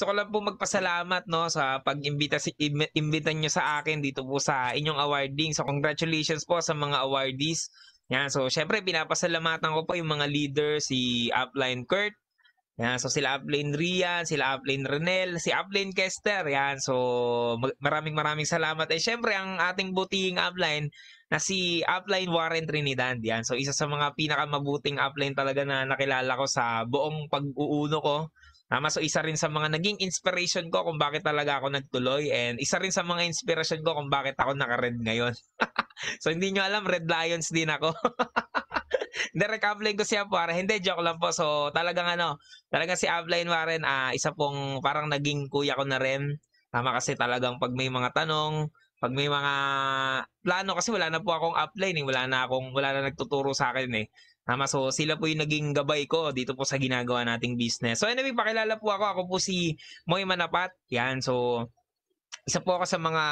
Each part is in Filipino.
gusto ko lang po magpasalamat no sa pag-imbita si im- imbitan niyo sa akin dito po sa inyong awarding. So congratulations po sa mga awardees. Yan, so syempre pinapasalamatan ko po yung mga leader si Upline Kurt, yan, so sila Upline Rian, sila Upline Renel, si Upline Kester, yan. So maraming maraming salamat. Eh syempre ang ating butihing Upline na si Upline Warren Trinidad, yan. So isa sa mga pinakamabuting Upline talaga na nakilala ko sa buong pag-uuno ko Tama, so isa rin sa mga naging inspiration ko kung bakit talaga ako nagtuloy and isa rin sa mga inspiration ko kung bakit ako naka-red ngayon. so hindi nyo alam, Red Lions din ako. Hindi, recoupling ko si Warren. Hindi, joke lang po. So talagang ano, talaga si Upline Warren, uh, isa pong parang naging kuya ko na rin. Tama kasi talagang pag may mga tanong, pag may mga plano kasi wala na po akong upline eh, wala na akong wala na nagtuturo sa akin eh. Tama, so sila po yung naging gabay ko dito po sa ginagawa nating business. So anyway, pakilala po ako. Ako po si Moy Manapat. Yan, so isa po ako sa mga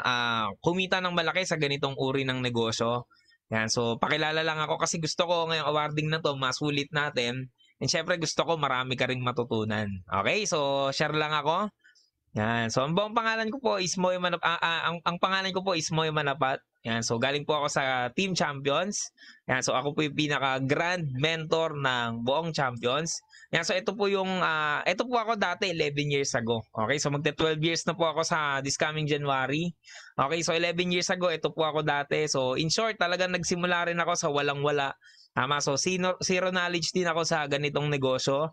uh, kumita ng malaki sa ganitong uri ng negosyo. Yan, so pakilala lang ako kasi gusto ko ngayong awarding na to, masulit natin. And syempre gusto ko marami ka ring matutunan. Okay, so share lang ako. Yan. So ang buong pangalan ko po is Moy Manapat. Ah, ah, ang, ang pangalan ko po is Moy Manapat. Yan, so galing po ako sa Team Champions. Yan, so ako po yung pinaka-grand mentor ng buong Champions. Yan, so ito po yung, uh, ito po ako dati 11 years ago. Okay, so magte 12 years na po ako sa this coming January. Okay, so 11 years ago, ito po ako dati. So in short, talagang nagsimula rin ako sa walang-wala. Tama, so zero, zero knowledge din ako sa ganitong negosyo.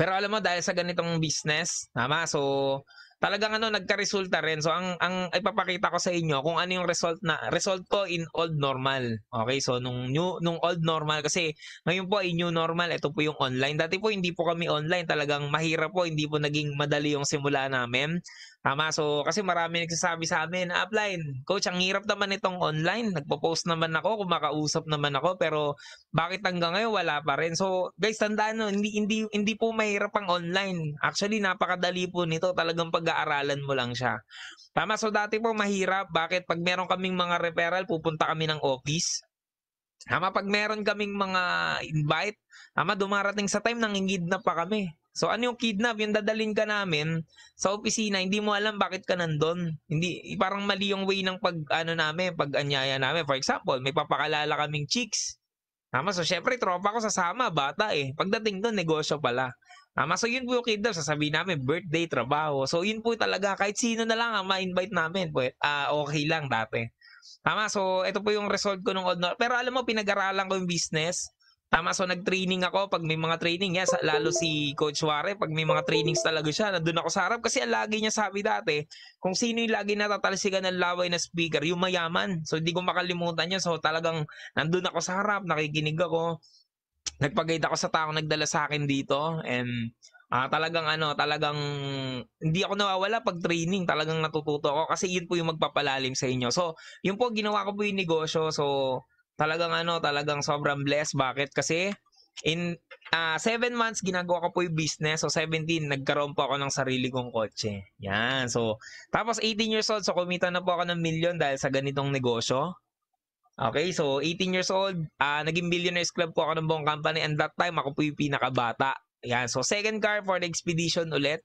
Pero alam mo, dahil sa ganitong business, tama, so talagang ano nagka-resulta rin. So ang ang ipapakita ko sa inyo kung ano yung result na result ko in old normal. Okay? So nung new nung old normal kasi ngayon po ay new normal, ito po yung online. Dati po hindi po kami online, talagang mahirap po, hindi po naging madali yung simula namin. Tama, so kasi marami nagsasabi sa amin, upline, coach, ang hirap naman itong online. Nagpo-post naman ako, kumakausap naman ako, pero bakit hanggang ngayon wala pa rin? So, guys, tandaan no, hindi, hindi, hindi po mahirap ang online. Actually, napakadali po nito. Talagang pag-aaralan mo lang siya. Tama, so dati po mahirap. Bakit? Pag meron kaming mga referral, pupunta kami ng office. Tama, pag meron kaming mga invite, tama, dumarating sa time, nangingid na pa kami. So ano yung kidnap? Yung dadalhin ka namin sa opisina, hindi mo alam bakit ka nandun. Hindi, parang mali yung way ng pag, ano namin, pag anyaya namin. For example, may papakalala kaming chicks. Tama, so syempre tropa ko sasama, bata eh. Pagdating doon, negosyo pala. Tama, so yun po yung kidnap, sasabihin namin, birthday, trabaho. So yun po talaga, kahit sino na lang ma-invite namin, po, uh, ah, okay lang dati. Tama, so ito po yung result ko nung odd Pero alam mo, pinag-aralan ko yung business. Tama, so nag-training ako pag may mga training niya, yes, lalo si Coach Ware, pag may mga trainings talaga siya, nandoon ako sa harap kasi ang lagi niya sabi dati, kung sino yung lagi natatalsikan ng laway na speaker, yung mayaman. So hindi ko makalimutan yun, so talagang nandoon ako sa harap, nakikinig ako, nagpagayad ako sa taong nagdala sa akin dito, and Ah, uh, talagang ano, talagang hindi ako nawawala pag training, talagang natututo ako kasi yun po yung magpapalalim sa inyo. So, yun po ginawa ko po yung negosyo. So, talagang ano, talagang sobrang blessed. Bakit? Kasi in 7 uh, ah, months ginagawa ko po yung business. So 17 nagkaroon po ako ng sarili kong kotse. Yan. So tapos 18 years old so kumita na po ako ng million dahil sa ganitong negosyo. Okay, so 18 years old, uh, naging billionaires club po ako ng buong company and that time ako po yung pinakabata. Yan. So second car for the expedition ulit.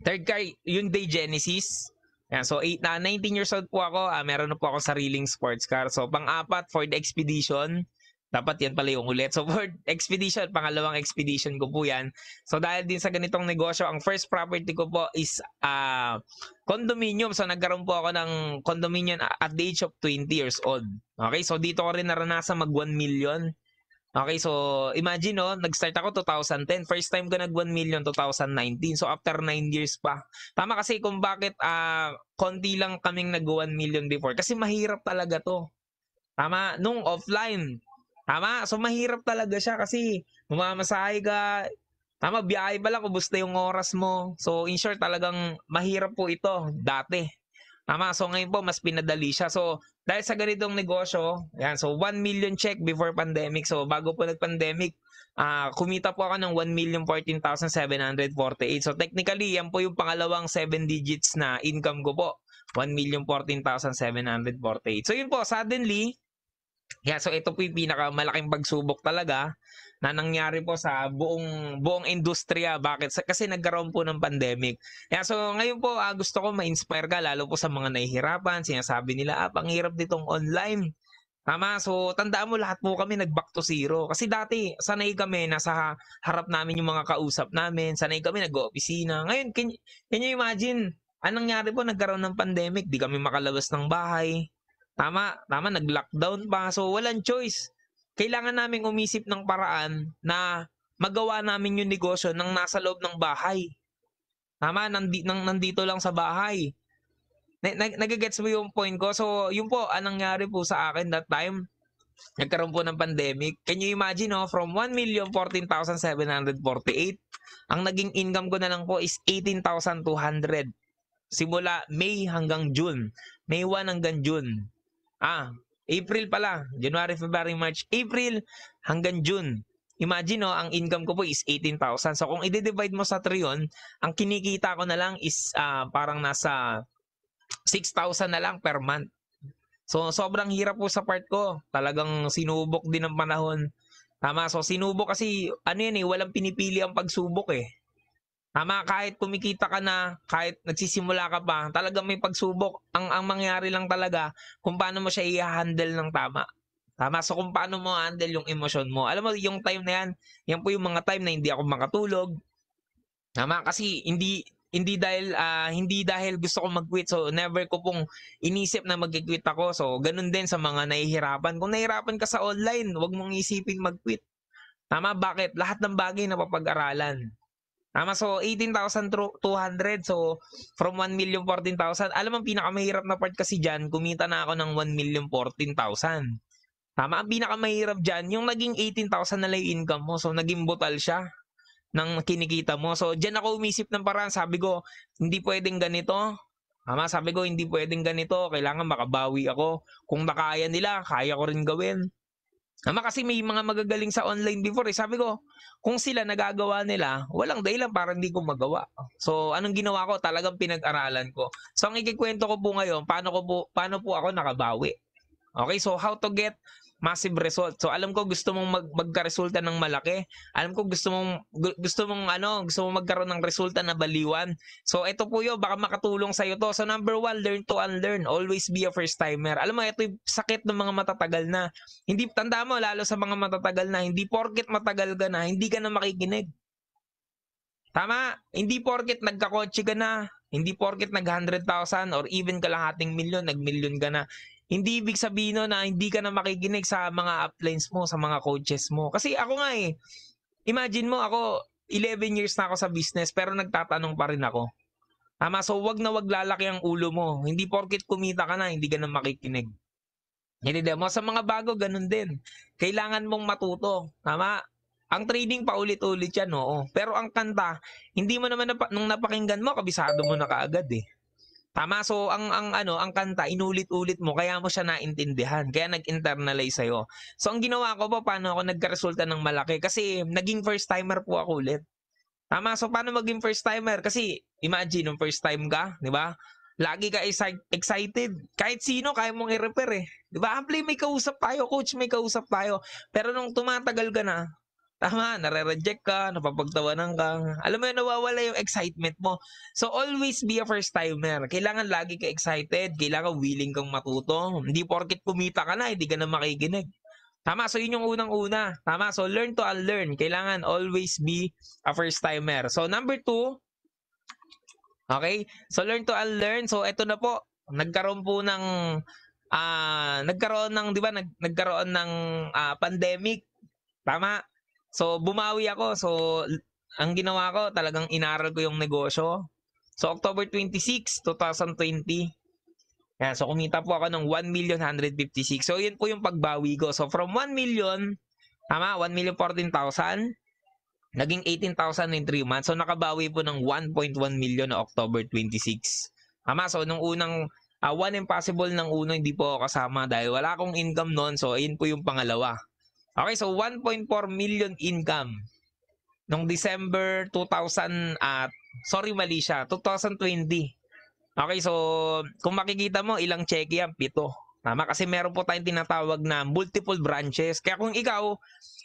Third car, yung day Genesis. Yan, so eight, ah, na 19 years old po ako, ah, meron na po ako sariling sports car. So pang-apat, Ford Expedition. Dapat yan pala yung ulit. So Ford Expedition, pangalawang expedition ko po yan. So dahil din sa ganitong negosyo, ang first property ko po is uh, condominium. So nagkaroon po ako ng condominium at the age of 20 years old. Okay, so dito ko rin naranasan mag 1 million. Okay, so imagine no, nag-start ako 2010. First time ko nag 1 million 2019. So after 9 years pa. Tama kasi kung bakit uh, konti lang kaming nag 1 million before. Kasi mahirap talaga to. Tama, nung offline. Tama, so mahirap talaga siya kasi mamamasahe ka. Tama, biyahe pa lang, ubus na yung oras mo. So in short, talagang mahirap po ito dati. Tama, so ngayon po mas pinadali siya. So dahil sa ganitong negosyo, yan, so 1 million check before pandemic. So bago po nag-pandemic, uh, kumita po ako ng 1,014,748. So technically, yan po yung pangalawang 7 digits na income ko po. 1,014,748. So yun po, suddenly, yeah, so ito po yung pinakamalaking pagsubok talaga na nangyari po sa buong buong industriya. Bakit? Kasi nagkaroon po ng pandemic. Yeah, so ngayon po uh, gusto ko ma-inspire ka lalo po sa mga nahihirapan. Sinasabi nila, ah, ang hirap nitong online. Tama, so tandaan mo lahat po kami nag-back to zero. Kasi dati, sanay kami, nasa harap namin yung mga kausap namin, sanay kami nag oopisina Ngayon, can, can you imagine, anong nangyari po, nagkaroon ng pandemic, di kami makalabas ng bahay. Tama, tama, nag-lockdown pa, so walang choice kailangan naming umisip ng paraan na magawa namin yung negosyo nang nasa loob ng bahay. Tama, nandi, nang, nandito lang sa bahay. Nagagets mo yung point ko? So, yun po, anong nangyari po sa akin that time? Nagkaroon po ng pandemic. Can you imagine, oh, From 1,014,748, ang naging income ko na lang po is 18,200. Simula May hanggang June. May 1 hanggang June. Ah, April pala. January, February, March, April hanggang June. Imagine, no, oh, ang income ko po is 18,000. So, kung i-divide mo sa 3 yun, ang kinikita ko na lang is uh, parang nasa 6,000 na lang per month. So, sobrang hirap po sa part ko. Talagang sinubok din ng panahon. Tama, so sinubok kasi, ano yan eh, walang pinipili ang pagsubok eh. Tama, kahit kumikita ka na, kahit nagsisimula ka pa, talaga may pagsubok. Ang, ang mangyari lang talaga kung paano mo siya i-handle ng tama. Tama, so kung paano mo handle yung emosyon mo. Alam mo, yung time na yan, yan po yung mga time na hindi ako makatulog. Tama, kasi hindi hindi dahil uh, hindi dahil gusto kong mag-quit so never ko pong inisip na mag-quit ako so ganun din sa mga nahihirapan kung nahihirapan ka sa online wag mong isipin mag-quit tama bakit lahat ng bagay napapag-aralan Tama, so 18,200. So, from 1,014,000. Alam mo, ang pinakamahirap na part kasi dyan, kumita na ako ng 1,014,000. Tama, ang pinakamahirap dyan, yung naging 18,000 na lay income mo. So, naging butal siya ng kinikita mo. So, dyan ako umisip ng paraan. Sabi ko, hindi pwedeng ganito. Tama, sabi ko, hindi pwedeng ganito. Kailangan makabawi ako. Kung nakaya nila, kaya ko rin gawin. Ama kasi may mga magagaling sa online before eh. Sabi ko, kung sila nagagawa nila, walang dahilan para hindi ko magawa. So, anong ginawa ko? Talagang pinag-aralan ko. So, ang ikikwento ko po ngayon, paano, ko po, paano po ako nakabawi. Okay, so how to get massive result. So alam ko gusto mong mag, magka-resulta ng malaki. Alam ko gusto mong gusto mong ano, gusto mong magkaroon ng resulta na baliwan. So ito po 'yo, baka makatulong sa iyo to. So number one, learn to unlearn. Always be a first timer. Alam mo ito yung sakit ng mga matatagal na. Hindi tanda mo lalo sa mga matatagal na, hindi porket matagal ka na, hindi ka na makikinig. Tama, hindi porket nagka-coach ka na, hindi porket nag 100,000 or even kalahating milyon, nag-milyon ka na hindi ibig sabihin no na hindi ka na makikinig sa mga uplines mo, sa mga coaches mo. Kasi ako nga eh, imagine mo ako, 11 years na ako sa business pero nagtatanong pa rin ako. Tama, so wag na wag lalaki ang ulo mo. Hindi porkit kumita ka na, hindi ka na makikinig. Hindi mo sa mga bago ganun din. Kailangan mong matuto. Tama? Ang trading paulit ulit-ulit yan, oo. Pero ang kanta, hindi mo naman nap- nung napakinggan mo, kabisado mo na kaagad eh. Tama, so ang ang ano, ang kanta inulit-ulit mo kaya mo siya naintindihan, kaya nag-internalize sa'yo. So ang ginawa ko po paano ako nagkaresulta ng malaki kasi naging first timer po ako ulit. Tama, so paano maging first timer? Kasi imagine nung first time ka, 'di ba? Lagi ka excited. Kahit sino, kaya mong i refer eh. Di ba? Ampli, may kausap tayo, coach, may kausap tayo. Pero nung tumatagal ka na, Tama, nare-reject ka, napapagtawanan ka. Alam mo yun, nawawala yung excitement mo. So always be a first timer. Kailangan lagi ka excited, kailangan willing kang matuto. Hindi porket pumita ka na, hindi ka na makikinig. Tama, so yun yung unang-una. Tama, so learn to unlearn. Kailangan always be a first timer. So number two, okay, so learn to unlearn. So eto na po, nagkaroon po ng, uh, nagkaroon ng, di ba, nag, nagkaroon ng uh, pandemic. Tama? So, bumawi ako. So, ang ginawa ko, talagang inaral ko yung negosyo. So, October 26, 2020. Yan, so kumita po ako ng 1,156. So, yun po yung pagbawi ko. So, from 1 million, tama, 1,014,000, naging 18,000 in 3 months. So, nakabawi po ng 1.1 million no October 26. Tama, so nung unang, uh, one impossible ng uno, hindi po ako kasama dahil wala akong income noon. So, ayun po yung pangalawa. Okay, so 1.4 million income nung December 2000 at sorry mali siya, 2020. Okay, so kung makikita mo ilang check yan, pito. Tama kasi meron po tayong tinatawag na multiple branches. Kaya kung ikaw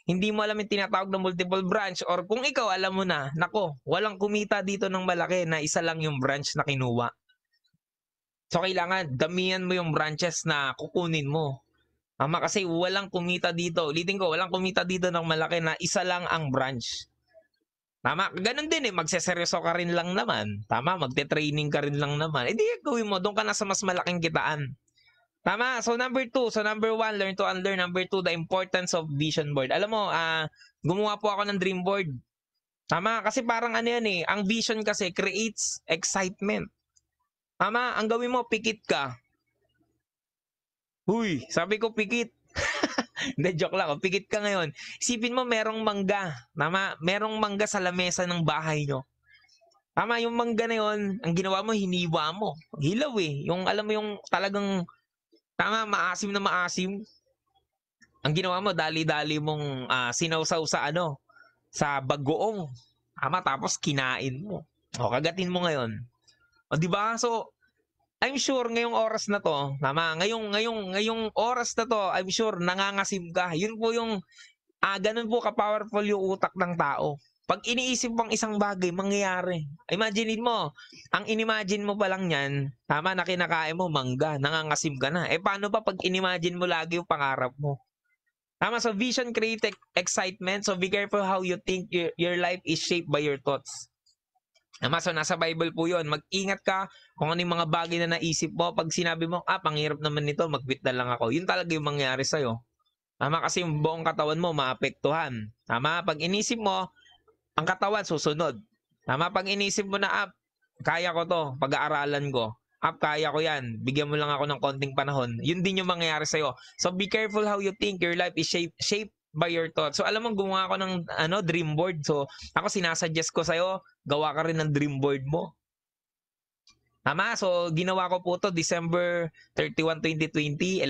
hindi mo alam yung tinatawag na multiple branch or kung ikaw alam mo na, nako, walang kumita dito ng malaki na isa lang yung branch na kinuha. So kailangan damihan mo yung branches na kukunin mo Ama, kasi walang kumita dito. Ulitin ko, walang kumita dito ng malaki na isa lang ang branch. Tama? Ganun din eh. Magseseryoso ka rin lang naman. Tama? Magte-training ka rin lang naman. Eh di, gawin mo. Doon ka na sa mas malaking kitaan. Tama? So, number two. So, number one, learn to unlearn. Number two, the importance of vision board. Alam mo, uh, gumawa po ako ng dream board. Tama? Kasi parang ano yan eh. Ang vision kasi creates excitement. Tama? Ang gawin mo, pikit ka. Huy, sabi ko pikit. Hindi, joke lang. Pikit ka ngayon. Isipin mo, merong mangga. Tama? Merong mangga sa lamesa ng bahay nyo. Tama, yung mangga na yun, ang ginawa mo, hiniwa mo. Hilaw eh. Yung, alam mo yung talagang, tama, maasim na maasim. Ang ginawa mo, dali-dali mong uh, sinawsaw sa ano, sa bagoong. Tama, tapos kinain mo. O, kagatin mo ngayon. O, di ba? So, I'm sure ngayong oras na to, tama, ngayong, ngayong, ngayong oras na to, I'm sure nangangasim ka. Yun po yung, ah, ganun po ka-powerful yung utak ng tao. Pag iniisip pang isang bagay, mangyayari. Imaginein mo, ang inimagine mo pa lang yan, tama na kinakain mo, mangga, nangangasim ka na. Eh paano pa pag inimagine mo lagi yung pangarap mo? Tama, so vision create excitement. So be careful how you think your, your life is shaped by your thoughts. Ama, so nasa Bible po yon. Mag-ingat ka kung ano yung mga bagay na naisip mo. Pag sinabi mo, ah, panghirap naman nito, mag-quit na lang ako. Yun talaga yung mangyari sa'yo. Tama kasi yung buong katawan mo maapektuhan. Tama, pag inisip mo, ang katawan susunod. Tama, pag inisip mo na, ah, kaya ko to, pag-aaralan ko. Up, ah, kaya ko yan. Bigyan mo lang ako ng konting panahon. Yun din yung mangyayari sa'yo. So be careful how you think. Your life is shaped, shaped by your thoughts. So alam mo, gumawa ako ng ano, dream board. So ako sinasuggest ko sa'yo, gawa ka rin ng dream board mo. Tama? So ginawa ko po to December 31, 2020,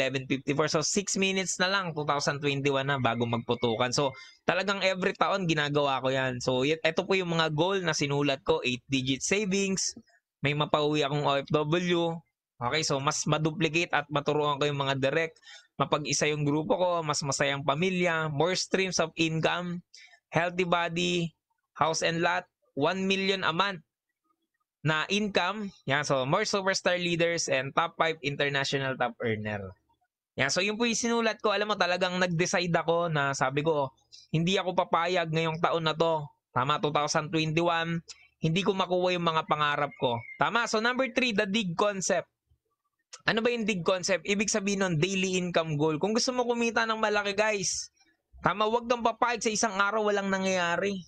11.54. So 6 minutes na lang, 2021 na bago magputukan. So talagang every taon ginagawa ko yan. So ito po yung mga goal na sinulat ko, 8-digit savings, may mapauwi akong OFW, Okay, so mas maduplicate at maturuan ko yung mga direct mapag-isa yung grupo ko, mas masayang pamilya, more streams of income, healthy body, house and lot, 1 million a month na income. Yan, so more superstar leaders and top 5 international top earner. Yan, so yun po yung sinulat ko. Alam mo, talagang nag-decide ako na sabi ko, oh, hindi ako papayag ngayong taon na to. Tama, 2021. Hindi ko makuha yung mga pangarap ko. Tama, so number 3, the dig concept ano ba yung big concept? Ibig sabihin nun, daily income goal. Kung gusto mo kumita ng malaki, guys, tama, wag kang papayag sa isang araw walang nangyayari.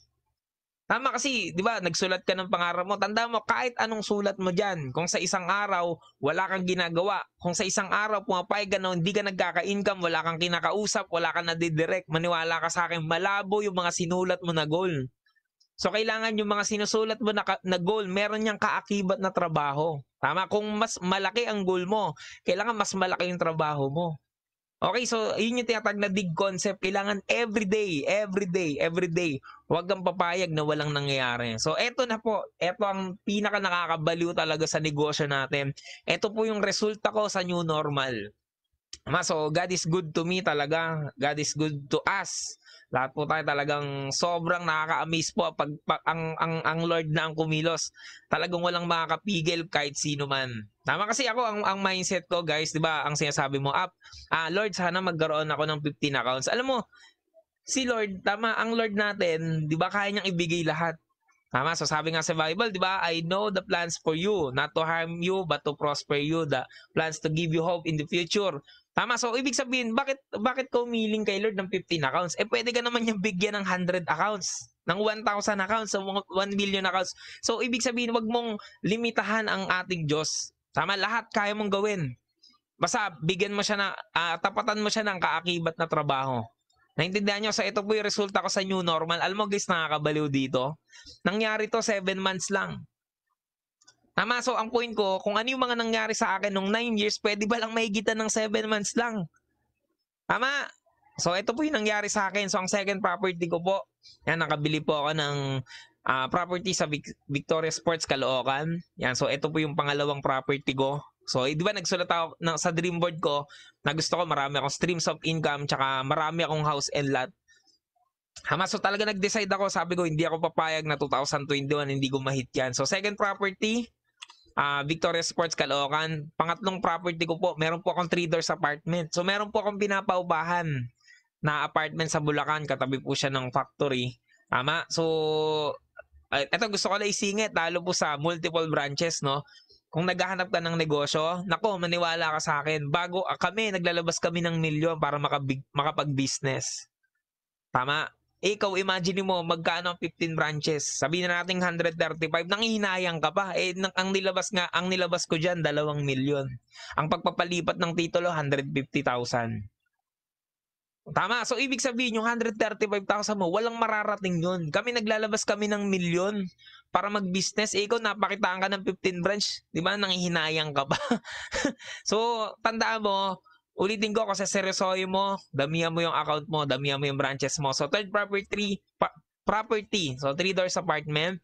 Tama kasi, di ba, nagsulat ka ng pangarap mo. Tanda mo, kahit anong sulat mo dyan, kung sa isang araw, wala kang ginagawa. Kung sa isang araw, pumapayag ka na hindi ka nagkaka-income, wala kang kinakausap, wala kang nadidirect, maniwala ka sa akin, malabo yung mga sinulat mo na goal. So kailangan yung mga sinusulat mo na, na goal, meron niyang kaakibat na trabaho. Tama? Kung mas malaki ang goal mo, kailangan mas malaki yung trabaho mo. Okay, so yun yung tinatag na dig concept. Kailangan everyday, everyday, everyday. Huwag kang papayag na walang nangyayari. So eto na po, eto ang pinaka nakakabaliw talaga sa negosyo natin. Eto po yung resulta ko sa new normal. Ma, so God is good to me talaga. God is good to us lahat po tayo talagang sobrang nakaka-amaze po pag, pag ang, ang, ang Lord na ang kumilos. Talagang walang makakapigil kahit sino man. Tama kasi ako ang ang mindset ko guys, 'di ba? Ang sinasabi mo up, ah Lord, sana magkaroon ako ng 15 accounts. Alam mo, si Lord, tama ang Lord natin, 'di ba? Kaya niyang ibigay lahat. Tama, so sabi nga sa Bible, 'di ba? I know the plans for you, not to harm you, but to prosper you, the plans to give you hope in the future. Tama, so ibig sabihin, bakit bakit ka umiling kay Lord ng 15 accounts? Eh pwede ka naman niyang bigyan ng 100 accounts, ng 1,000 accounts, so 1 million accounts. So ibig sabihin, wag mong limitahan ang ating Diyos. Tama, lahat kaya mong gawin. Basta bigyan mo siya na, uh, tapatan mo siya ng kaakibat na trabaho. Naintindihan nyo? So ito po yung resulta ko sa new normal. Alam mo guys, nakakabaliw dito. Nangyari to 7 months lang. Tama, so ang point ko, kung ano yung mga nangyari sa akin nung 9 years, pwede ba lang mahigitan ng 7 months lang? Tama. So ito po yung nangyari sa akin. So ang second property ko po, yan, nakabili po ako ng uh, property sa Vic- Victoria Sports Caloocan. Yan, so ito po yung pangalawang property ko. So, eh, di ba nagsulat ako na, sa dream board ko na gusto ko marami akong streams of income tsaka marami akong house and lot. Tama, so talaga nag-decide ako. Sabi ko, hindi ako papayag na 2021, hindi ko mahit yan. So, second property, uh, Victoria Sports Caloocan. Pangatlong property ko po, meron po akong 3 doors apartment. So meron po akong pinapaubahan na apartment sa Bulacan, katabi po siya ng factory. Tama? So uh, ito gusto ko lang isingit lalo po sa multiple branches, no? Kung naghahanap ka ng negosyo, nako, maniwala ka sa akin. Bago uh, kami, naglalabas kami ng milyon para makabig, makapag-business. Tama? Eh, ikaw imagine mo magkano ang 15 branches sabihin na natin 135 nang nanghihinayang ka pa eh nang, ang nilabas nga ang nilabas ko diyan 2 milyon ang pagpapalipat ng titulo 150,000 tama so ibig sabihin yung 135,000 mo walang mararating yun kami naglalabas kami ng milyon para mag-business eh ikaw napakitaan ka ng 15 branch di ba nanghihinayang ka pa so tandaan mo Ulitin ko kasi seryosoy mo, damihan mo yung account mo, damihan mo yung branches mo. So third property, property, so three doors apartment.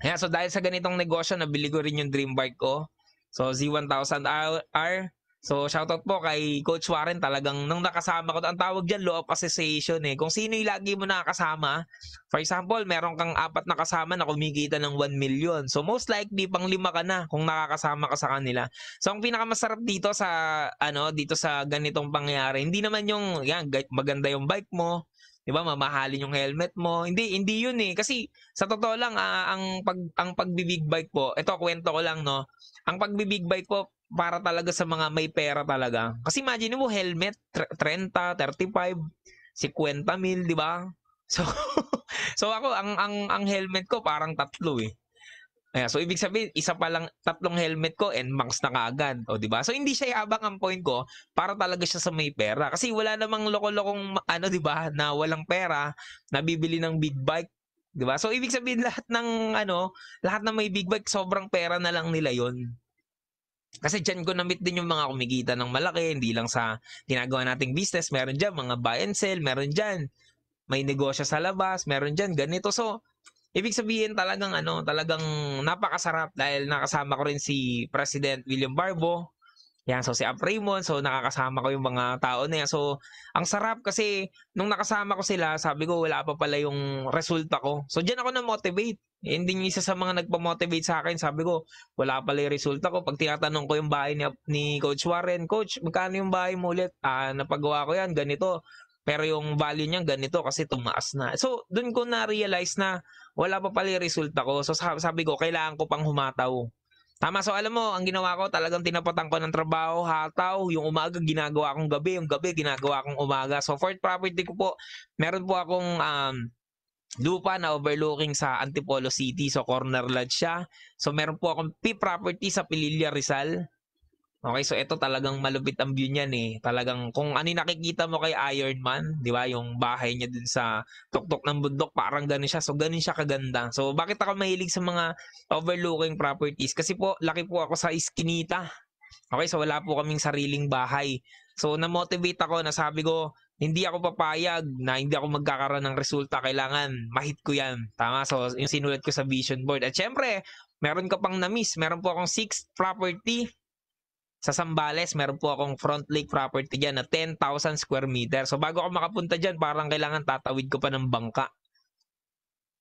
Yeah, so dahil sa ganitong negosyo, nabili ko rin yung dream bike ko. So Z1000R, So, shoutout po kay Coach Warren. Talagang nung nakasama ko, ang tawag dyan, law of association eh. Kung sino yung lagi mo nakakasama, for example, meron kang apat na kasama na kumikita ng 1 million. So, most likely, pang lima ka na kung nakakasama ka sa kanila. So, ang pinakamasarap dito sa, ano, dito sa ganitong pangyayari, hindi naman yung, yan, maganda yung bike mo, 'di ba? Mamahalin yung helmet mo. Hindi hindi 'yun eh kasi sa totoo lang uh, ang pag ang pagbibig bike po, ito kwento ko lang no. Ang pagbibig bike po para talaga sa mga may pera talaga. Kasi imagine mo, helmet, 30, 35, 50 mil, di ba? So, so ako, ang, ang, ang helmet ko parang tatlo eh. Kaya, so ibig sabihin, isa pa lang tatlong helmet ko and max na kaagad, o di ba? So hindi siya yabang ang point ko para talaga siya sa may pera kasi wala namang loko-lokong ano, di ba, na walang pera, nabibili ng big bike, di ba? So ibig sabihin lahat ng ano, lahat ng may big bike sobrang pera na lang nila 'yon. Kasi dyan ko na-meet din yung mga kumikita ng malaki, hindi lang sa ginagawa nating business. Meron dyan mga buy and sell, meron dyan. May negosyo sa labas, meron dyan, ganito. So, ibig sabihin talagang ano, talagang napakasarap dahil nakasama ko rin si President William Barbo, yan, so si Up so nakakasama ko yung mga tao na yan. So, ang sarap kasi nung nakasama ko sila, sabi ko wala pa pala yung resulta ko. So, diyan ako na-motivate. Hindi niya isa sa mga nagpa-motivate sa akin, sabi ko, wala pala yung resulta ko. Pag tinatanong ko yung bahay ni, ni Coach Warren, Coach, magkano yung bahay mo ulit? Ah, napagawa ko yan, ganito. Pero yung value niya ganito kasi tumaas na. So, doon ko na-realize na wala pa pala yung resulta ko. So, sabi ko, kailangan ko pang humataw. Tama, so alam mo, ang ginawa ko talagang tinapatan ko ng trabaho, hataw, yung umaga ginagawa kong gabi, yung gabi ginagawa kong umaga. So fourth property ko po, meron po akong um, lupa na overlooking sa Antipolo City. So, corner lot siya. So, meron po akong P property sa Pililla Rizal. Okay, so ito talagang malupit ang view niya eh. Talagang kung ano nakikita mo kay Iron Man, di ba, yung bahay niya dun sa tuktok ng bundok, parang ganun siya. So, ganun siya kaganda. So, bakit ako mahilig sa mga overlooking properties? Kasi po, laki po ako sa Iskinita. Okay, so wala po kaming sariling bahay. So, na-motivate ako, nasabi ko, hindi ako papayag na hindi ako magkakaroon ng resulta. Kailangan, mahit ko yan. Tama? So, yung sinulat ko sa vision board. At syempre, meron ko pang na-miss. Meron po akong sixth property sa Sambales, meron po akong front lake property dyan na 10,000 square meter. So bago ako makapunta dyan, parang kailangan tatawid ko pa ng bangka.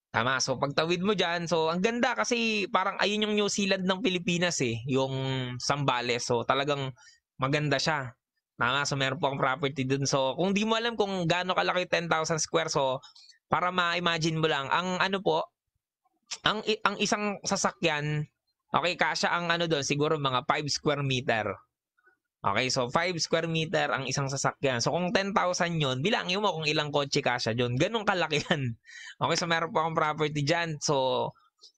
Tama, so pagtawid mo dyan, so ang ganda kasi parang ayun yung New Zealand ng Pilipinas eh, yung Sambales. So talagang maganda siya. Tama, so meron po akong property dun. So kung di mo alam kung gaano kalaki 10,000 square, so para ma-imagine mo lang, ang ano po, ang, ang isang sasakyan Okay, kasya ang ano doon, siguro mga 5 square meter. Okay, so 5 square meter ang isang sasakyan. So kung 10,000 yon bilangin mo kung ilang kotse kasya doon. Ganong kalaki yan. Okay, so meron po akong property dyan. So,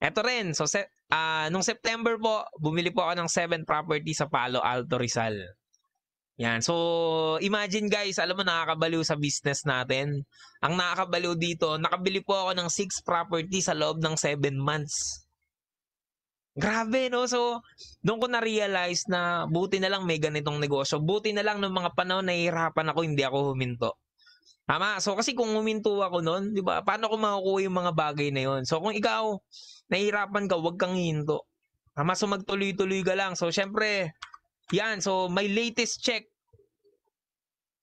eto rin. So, se- uh, nung September po, bumili po ako ng 7 property sa Palo Alto Rizal. Yan. So, imagine guys, alam mo nakakabaliw sa business natin. Ang nakakabaliw dito, nakabili po ako ng 6 property sa loob ng 7 months. Grabe, no? So, doon ko na-realize na buti na lang may ganitong negosyo. Buti na lang nung mga panahon nahihirapan ako, hindi ako huminto. Tama? So, kasi kung huminto ako noon, di ba, paano ko makukuha yung mga bagay na yon? So, kung ikaw, nahihirapan ka, huwag kang hinto. Tama? So, magtuloy-tuloy ka lang. So, syempre, yan. So, my latest check.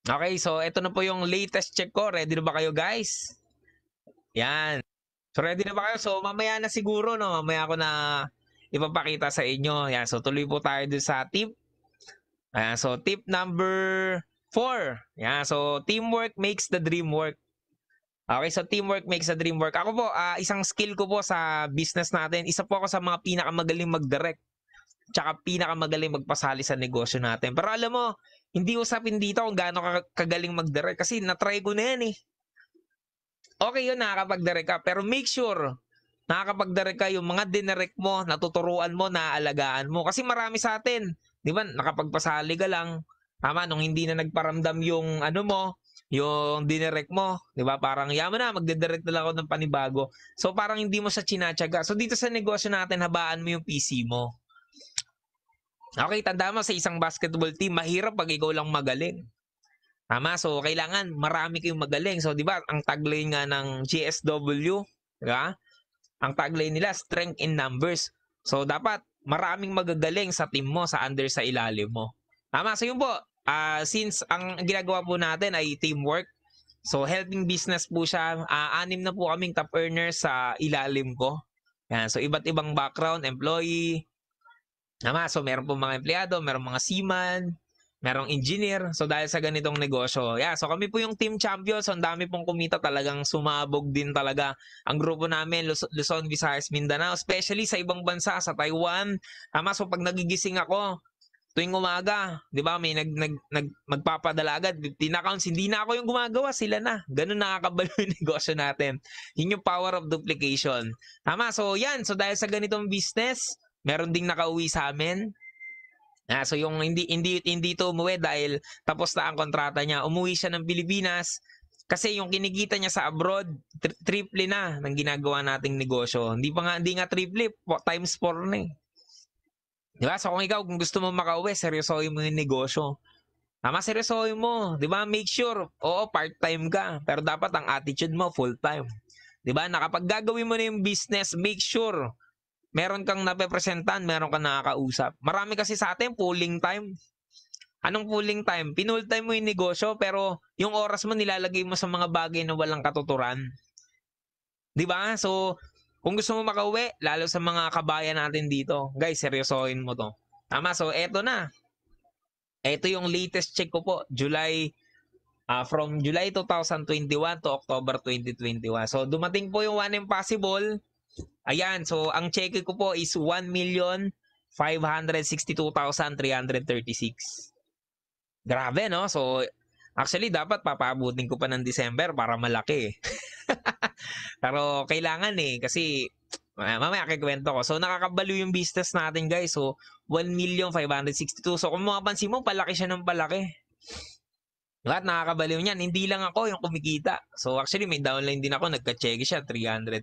Okay, so, ito na po yung latest check ko. Ready na ba kayo, guys? Yan. So, ready na ba kayo? So, mamaya na siguro, no? Mamaya ako na ipapakita sa inyo. Yan, so tuloy po tayo dun sa tip. Ayan, so tip number 4. Yan, so teamwork makes the dream work. Okay, so teamwork makes the dream work. Ako po, uh, isang skill ko po sa business natin, isa po ako sa mga pinakamagaling mag-direct. Tsaka pinakamagaling magpasali sa negosyo natin. Pero alam mo, hindi usapin dito kung gaano ka kagaling mag-direct kasi natry ko na yan eh. Okay yun, nakakapag-direct ka. Pero make sure, nakakapagdirek ka, yung mga dinirect mo, natuturuan mo, naaalagaan mo. Kasi marami sa atin, di ba, nakapagpasali ka lang, tama, nung hindi na nagparamdam yung ano mo, yung dinirect mo, di ba? Parang, yaman na, magdidirect na lang ako ng panibago. So, parang hindi mo sa chinatsaga. So, dito sa negosyo natin, habaan mo yung PC mo. Okay, tanda mo, sa isang basketball team, mahirap pag ikaw lang magaling. Tama, so kailangan marami kayong magaling. So, di ba, ang tagline nga ng GSW, di ba? ang tagline nila, strength in numbers. So, dapat maraming magagaling sa team mo, sa under, sa ilalim mo. Tama, so yun po. Uh, since ang ginagawa po natin ay teamwork, so helping business po siya. Uh, anim na po kaming top earners sa ilalim ko. Yan, so iba't ibang background, employee. Tama, so meron po mga empleyado, meron mga seaman, merong engineer. So dahil sa ganitong negosyo, yeah, so kami po yung team champions. Ang dami pong kumita talagang sumabog din talaga ang grupo namin, Luzon, Visayas, Mindanao, especially sa ibang bansa, sa Taiwan. Tama, so pag nagigising ako, tuwing umaga, 'di ba? May nag, nag, nag magpapadala agad 15 accounts. Hindi na ako yung gumagawa, sila na. Ganun nakakabalo yung negosyo natin. Yun yung power of duplication. Tama, so yan. So dahil sa ganitong business, meron ding nakauwi sa amin. Ah, so yung hindi hindi hindi to umuwi dahil tapos na ang kontrata niya. Umuwi siya ng Pilipinas kasi yung kinikita niya sa abroad tri- triple na ng ginagawa nating negosyo. Hindi pa nga hindi nga triple, times 4 na eh. 'Di ba? So kung ikaw kung gusto mo makauwi, seryosohin mo yung negosyo. Tama, seryosohin mo. 'Di ba? Make sure, oo, part-time ka. Pero dapat ang attitude mo full-time. 'Di ba? Nakapag gagawin mo na yung business, make sure meron kang napepresentan, meron kang nakakausap. Marami kasi sa atin, pooling time. Anong pooling time? Pinool time mo yung negosyo, pero yung oras mo nilalagay mo sa mga bagay na walang katuturan. ba diba? So, kung gusto mo makauwi, lalo sa mga kabayan natin dito, guys, seryosohin mo to. Tama, so eto na. Ito yung latest check ko po, July uh, from July 2021 to October 2021. So dumating po yung One Impossible. Ayan, so ang cheque ko po is 1,562,336. Grabe, no? So, actually, dapat papabutin ko pa ng December para malaki. Pero, kailangan eh. Kasi, mamaya kikwento ko. So, nakakabalo yung business natin, guys. So, 1,562. So, kung mapansin mo, palaki siya ng palaki. At nakakabaliw niyan, hindi lang ako yung kumikita. So actually may downline din ako, nagka-check siya, 340,000.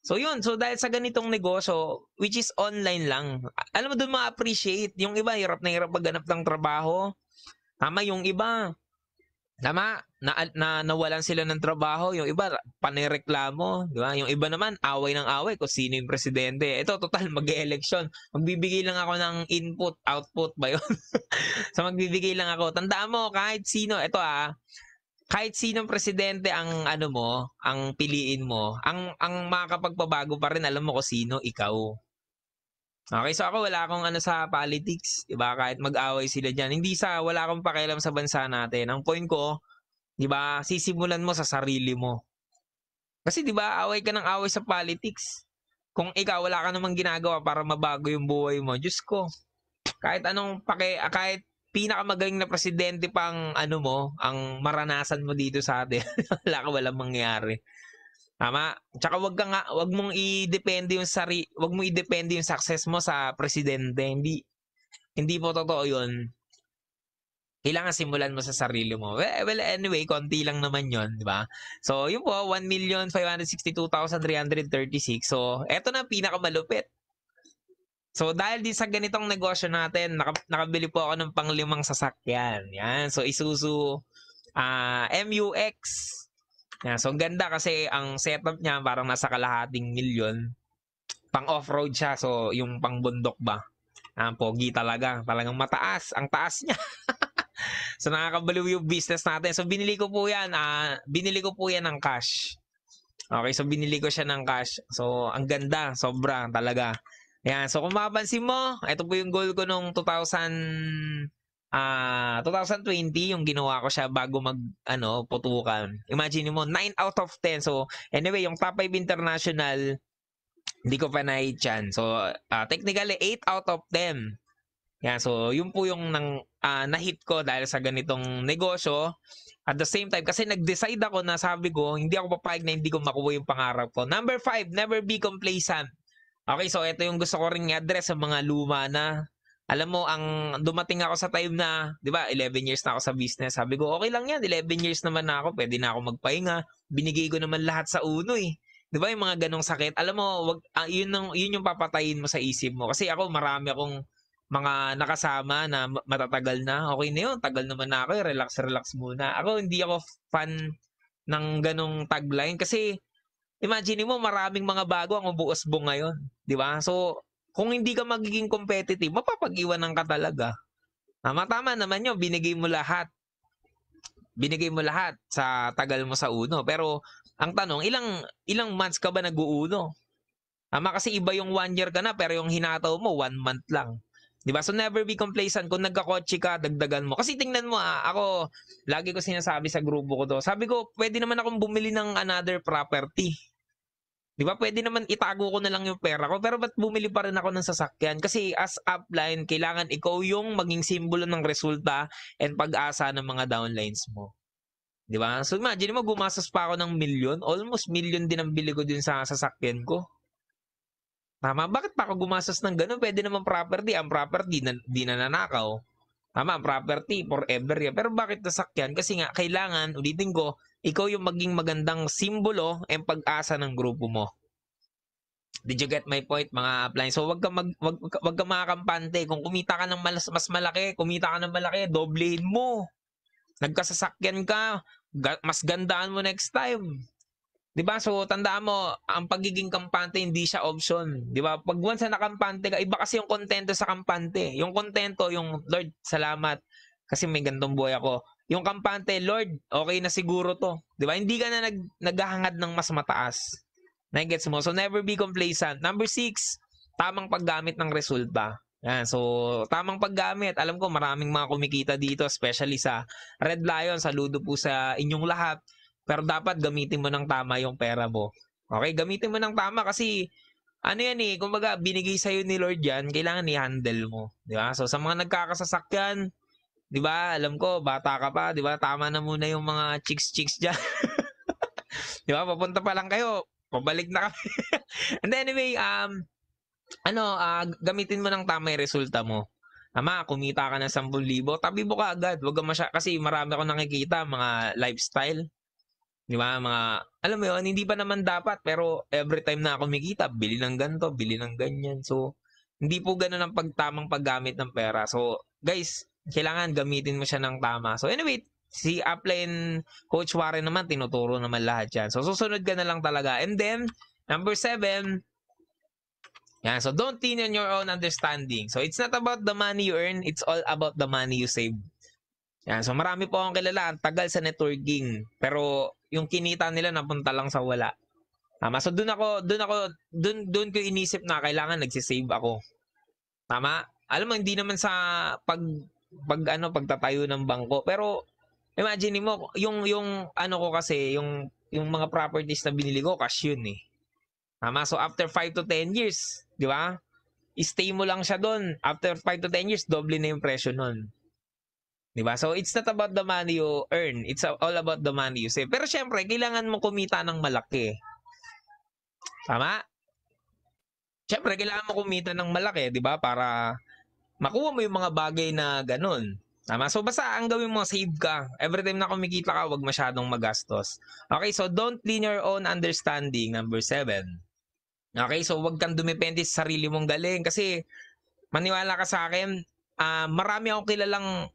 So yun, so dahil sa ganitong negosyo, which is online lang, alam mo doon ma-appreciate, yung iba hirap na hirap maghanap ng trabaho. Tama yung iba. Tama, na, na nawalan sila ng trabaho, yung iba panireklamo. di ba? Yung iba naman away ng away kung sino yung presidente. Ito total mag-election. Magbibigay lang ako ng input, output ba 'yon? so magbibigay lang ako. Tandaan mo kahit sino, ito ah, kahit sinong presidente ang ano mo, ang piliin mo, ang ang makakapagpabago pa rin alam mo ko sino ikaw. Okay, so ako wala akong ano sa politics, 'di ba? Kahit mag-away sila diyan, hindi sa wala akong pakialam sa bansa natin. Ang point ko, 'di ba? Sisimulan mo sa sarili mo. Kasi 'di ba, away ka ng away sa politics. Kung ikaw wala ka namang ginagawa para mabago yung buhay mo, Diyos ko. Kahit anong pake, kahit pinakamagaling na presidente pang ano mo, ang maranasan mo dito sa atin. Wala ka walang mangyari. Tama? Tsaka wag ka nga, wag mong i-depende yung sari, wag mong i-depende yung success mo sa presidente. Hindi hindi po totoo 'yun. Kailangan simulan mo sa sarili mo. Well, well anyway, konti lang naman 'yon, di ba? So, yun po, 1,562,336. So, eto na pinakamalupit. So dahil di sa ganitong negosyo natin, naka, nakabili po ako ng panglimang sasakyan. Yan. So Isuzu uh, ah, MUX. Yan. So ang ganda kasi ang setup niya parang nasa kalahating milyon. Pang off-road siya. So yung pang bundok ba. Ang pogi talaga. Talagang mataas. Ang taas niya. so nakakabaliw yung business natin. So binili ko po yan. Uh, binili ko po yan ng cash. Okay, so binili ko siya ng cash. So, ang ganda, sobra talaga. Ayan, so kung mapapansin mo, ito po yung goal ko nung 2000 uh, 2020 yung ginawa ko siya bago mag ano putukan. Imagine mo 9 out of 10. So anyway, yung top 5 international hindi ko pa na yan. So uh, technically 8 out of 10. Yan, so yun po yung nang uh, na-hit ko dahil sa ganitong negosyo. At the same time, kasi nag-decide ako na sabi ko, hindi ako papayag na hindi ko makuha yung pangarap ko. Number 5, never be complacent. Okay, so ito yung gusto ko ring address sa mga luma na alam mo, ang dumating ako sa time na, 'di ba, 11 years na ako sa business. Sabi ko, okay lang 'yan, 11 years naman na ako, pwede na ako magpahinga. Binigay ko naman lahat sa uno eh. 'Di ba, yung mga ganong sakit. Alam mo, wag uh, 'yun yung, 'yun yung papatayin mo sa isip mo. Kasi ako marami akong mga nakasama na matatagal na. Okay na 'yun, tagal naman na ako, relax relax muna. Ako hindi ako fan ng ganong tagline kasi imagine mo maraming mga bago ang ubuosbong ngayon, 'di ba? So, kung hindi ka magiging competitive, mapapag-iwanan ka talaga. Tama tama naman 'yo, binigay mo lahat. Binigay mo lahat sa tagal mo sa uno, pero ang tanong, ilang ilang months ka ba nag-uuno? Tama kasi iba yung one year ka na pero yung hinataw mo one month lang. 'Di ba? So never be complacent. Kung nagkakotse ka, dagdagan mo. Kasi tingnan mo ah, ako lagi ko sinasabi sa grupo ko 'to. Sabi ko, pwede naman akong bumili ng another property. Di ba? Pwede naman itago ko na lang yung pera ko pero ba't bumili pa rin ako ng sasakyan? Kasi as upline, kailangan ikaw yung maging simbolo ng resulta and pag-asa ng mga downlines mo. Di ba? So imagine mo, gumastos pa ako ng million. Almost million din ang bili ko din sa sasakyan ko. Tama, bakit pa ako gumastos ng ganun? Pwede naman property. Ang property, na, di nananakaw. Tama, property forever yan. Pero bakit nasakyan? Kasi nga, kailangan, ulitin ko, ikaw yung maging magandang simbolo and pag-asa ng grupo mo. Did you get my point, mga upline? So, wag ka, mag, wag, wag ka makakampante. Kung kumita ka ng mas, mas malaki, kumita ka ng malaki, doblehin mo. Nagkasasakyan ka, mas gandaan mo next time. 'Di ba? So tandaan mo, ang pagiging kampante hindi siya option, 'di ba? Pag once na kampante ka, iba kasi yung kontento sa kampante. Yung kontento, yung Lord, salamat kasi may gandong buhay ako. Yung kampante, Lord, okay na siguro 'to, 'di ba? Hindi ka na nag naghahangad ng mas mataas. Nagets mo? So never be complacent. Number six, tamang paggamit ng resulta. Yan, so tamang paggamit. Alam ko maraming mga kumikita dito, especially sa Red Lion. Saludo po sa inyong lahat. Pero dapat gamitin mo ng tama yung pera mo. Okay, gamitin mo ng tama kasi ano yan eh, kumbaga binigay sa iyo ni Lord yan, kailangan i-handle mo, di ba? So sa mga nagkakasasakyan, di ba? Alam ko, bata ka pa, di ba? Tama na muna yung mga chicks-chicks diyan. di ba? Papunta pa lang kayo, pabalik na kami. And anyway, um ano, uh, gamitin mo ng tama yung resulta mo. Ama, kumita ka ng 10,000, tabi mo ka agad. Huwag ka masya, kasi marami ako nakikita, mga lifestyle. Di ba? Mga, alam mo yun, hindi pa naman dapat, pero every time na ako kumikita, bili ng ganito, bili ng ganyan. So, hindi po ganun ang pagtamang paggamit ng pera. So, guys, kailangan gamitin mo siya ng tama. So, anyway, si upline Coach Warren naman, tinuturo naman lahat yan. So, susunod ka na lang talaga. And then, number seven, yan. So, don't lean on your own understanding. So, it's not about the money you earn, it's all about the money you save. Yan. So marami po akong kilala. Ang tagal sa networking. Pero yung kinita nila napunta lang sa wala. Tama. So doon ako, doon ako, doon doon ko inisip na kailangan nagsisave ako. Tama? Alam mo hindi naman sa pag pag ano pagtatayo ng bangko, pero imagine mo yung yung ano ko kasi yung yung mga properties na binili ko cash yun eh. Tama? So after 5 to 10 years, di ba? I Stay mo lang siya doon. After 5 to 10 years, doble na yung presyo noon. 'Di ba? So it's not about the money you earn, it's all about the money you save. Pero syempre, kailangan mo kumita ng malaki. Tama? Syempre, kailangan mo kumita ng malaki, 'di ba? Para makuha mo yung mga bagay na ganun. Tama? So basta ang gawin mo, save ka. Every time na kumikita ka, huwag masyadong magastos. Okay, so don't lean your own understanding, number seven. Okay, so wag kang dumepende sa sarili mong galing kasi maniwala ka sa akin, uh, marami akong kilalang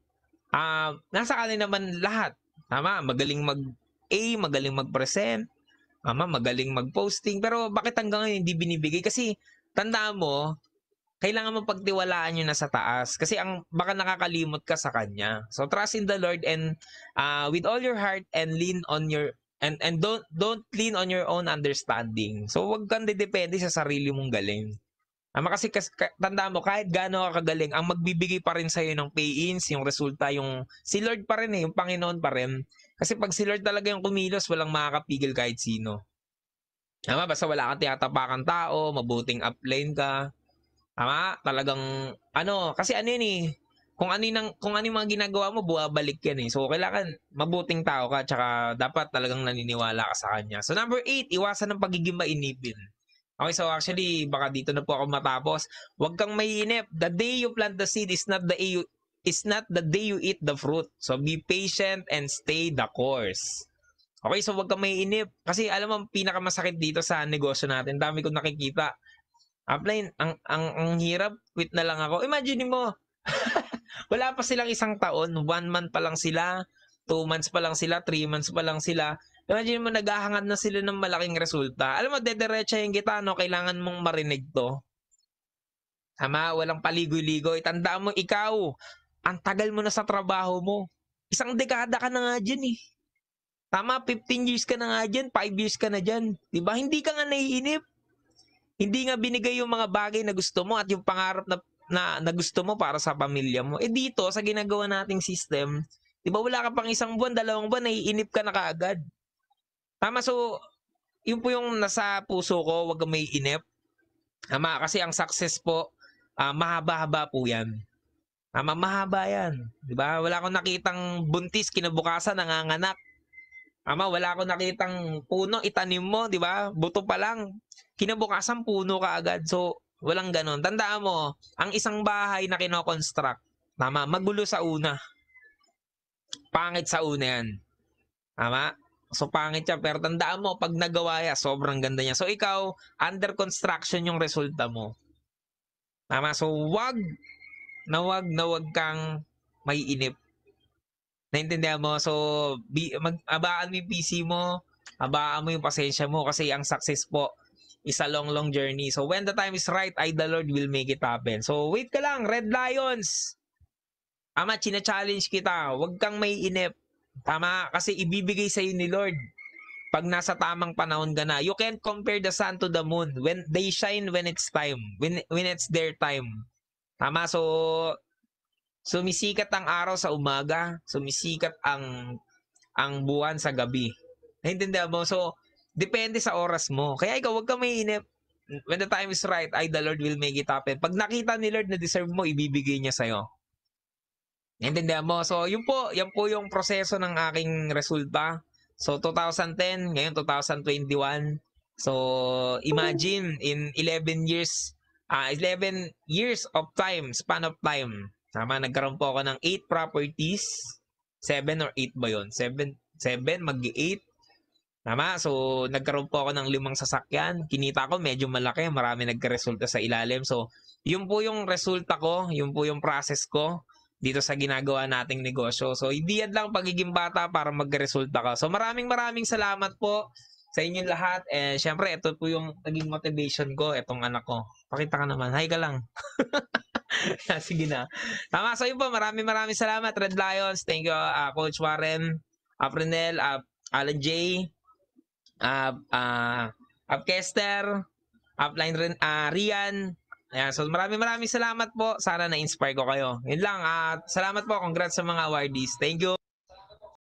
Uh, ah, nasa kanila naman lahat. Tama, magaling mag-A, magaling mag-present, tama, magaling mag-posting. Pero bakit hanggang ngayon hindi binibigay? Kasi tandaan mo, kailangan mo pagtiwalaan yun na sa taas kasi ang baka nakakalimot ka sa kanya. So trust in the Lord and uh, with all your heart and lean on your and and don't don't lean on your own understanding. So wag kang depende sa sarili mong galing. Ama kasi kas, tanda mo kahit gaano ka kagaling, ang magbibigay pa rin sa iyo ng pay-ins, yung resulta, yung si Lord pa rin eh, yung Panginoon pa rin. Kasi pag si Lord talaga yung kumilos, walang makakapigil kahit sino. Tama, basta wala kang tiyatapakan tao, mabuting upline ka. Tama, talagang ano, kasi ano yun eh, kung ano yung, kung ano yung mga ginagawa mo, buwabalik yan eh. So, kailangan mabuting tao ka, tsaka dapat talagang naniniwala ka sa kanya. So, number eight, iwasan ng pagiging mainipin. Okay, so actually, baka dito na po ako matapos. Huwag kang mahinip. The day you plant the seed is not the you, is not the day you eat the fruit. So be patient and stay the course. Okay, so huwag kang mahinip. Kasi alam mo, pinakamasakit dito sa negosyo natin. Dami kong nakikita. Upline, ang, ang, ang hirap, quit na lang ako. Imagine mo, wala pa silang isang taon, one month pa lang sila, two months pa lang sila, three months pa lang sila, Imagine mo, naghahangad na sila ng malaking resulta. Alam mo, dederecha yung gitano, kailangan mong marinig to. Tama, walang paligoy-ligoy. Tandaan mo, ikaw, ang tagal mo na sa trabaho mo. Isang dekada ka na nga dyan eh. Tama, 15 years ka na nga dyan, 5 years ka na dyan. Diba? Hindi ka nga naiinip. Hindi nga binigay yung mga bagay na gusto mo at yung pangarap na, na, na gusto mo para sa pamilya mo. Eh dito, sa ginagawa nating system, di ba wala ka pang isang buwan, dalawang buwan, naiinip ka na kaagad. Mama, so, yun po yung nasa puso ko, wag may inip. Ama, kasi ang success po, uh, mahaba-haba po yan. Ama, mahaba yan. Di ba? Wala akong nakitang buntis, kinabukasan, nanganganak. Ama, wala akong nakitang puno, itanim mo, di ba? Buto pa lang. Kinabukasan, puno ka agad. So, walang ganon. Tandaan mo, ang isang bahay na kinoconstruct, tama, magulo sa una. Pangit sa una yan. Tama? So pangit siya pero tandaan mo pag nagawa niya sobrang ganda niya. So ikaw under construction yung resulta mo. Tama so wag na wag na wag kang may inip. Naintindihan mo? So bi, mag abaan mo yung PC mo, abaan mo yung pasensya mo kasi ang success po is a long long journey. So when the time is right, I the Lord will make it happen. So wait ka lang, Red Lions. Ama, china-challenge kita. Huwag kang may inip Tama, kasi ibibigay sa iyo ni Lord pag nasa tamang panahon ka na. You can't compare the sun to the moon. When they shine when it's time, when when it's their time. Tama, so sumisikat ang araw sa umaga, sumisikat ang ang buwan sa gabi. Naintindihan mo? So, depende sa oras mo. Kaya ikaw, huwag ka inip. When the time is right, I, the Lord will make it happen. Pag nakita ni Lord na deserve mo, ibibigay niya sa'yo. Naintindihan mo? So, yun po, yan po yung proseso ng aking resulta. So, 2010, ngayon 2021. So, imagine in 11 years, uh, ah, 11 years of time, span of time. Tama, nagkaroon po ako ng 8 properties. 7 or 8 ba yun? 7, 7 mag-8. Tama, so nagkaroon po ako ng limang sasakyan. Kinita ko medyo malaki, marami nagka-resulta sa ilalim. So, yun po yung resulta ko, yun po yung process ko dito sa ginagawa nating negosyo. So, hindi yan lang pagiging bata para magresulta ka. So, maraming maraming salamat po sa inyong lahat. And syempre, ito po yung naging motivation ko, itong anak ko. Pakita ka naman. Hi ka lang. Sige na. Tama, so yun po. Maraming maraming salamat, Red Lions. Thank you, uh, Coach Warren, Aprenel, uh, uh, Alan J, uh, uh, Upcaster, Upline uh, Rian, Ayan, so maraming maraming salamat po. Sana na-inspire ko kayo. Yun lang. At salamat po. Congrats sa mga awardees. Thank you.